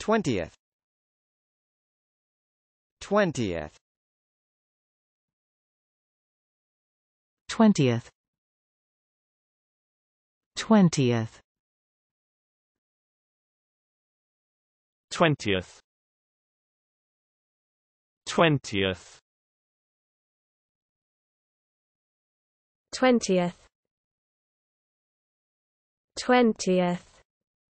Twentieth. Twentieth. Twentieth. Twentieth. Twentieth. Twentieth. Twentieth. Twentieth.